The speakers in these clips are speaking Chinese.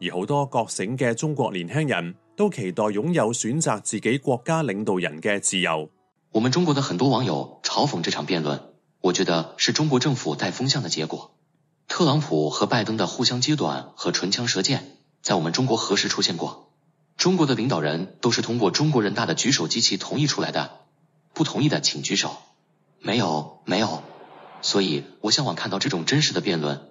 而好多觉醒嘅中国年轻人都期待拥有选择自己国家领导人嘅自由。我们中国的很多网友嘲讽这场辩论，我觉得是中国政府带风向的结果。特朗普和拜登的互相揭短和唇枪舌剑，在我们中国何时出现过？中国的领导人都是通过中国人大的举手机器同意出来的，不同意的请举手。没有，没有。所以我向往看到这种真实的辩论。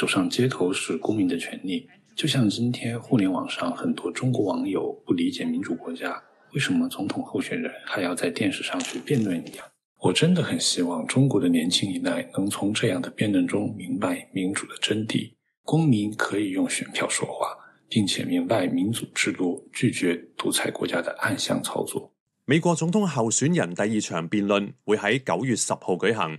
走上街头是公民的权利，就像今天互联网上很多中国网友不理解民主国家为什么总统候选人还要在电视上去辩论一样。我真的很希望中国的年轻一代能从这样的辩论中明白民主的真谛，公民可以用选票说话，并且明白民主制度拒绝独裁国家的暗箱操作。美国总统候选人第二场辩论会喺九月十号举行。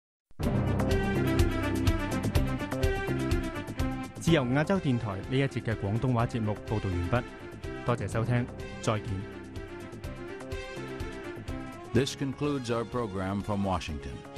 This concludes our program from Washington.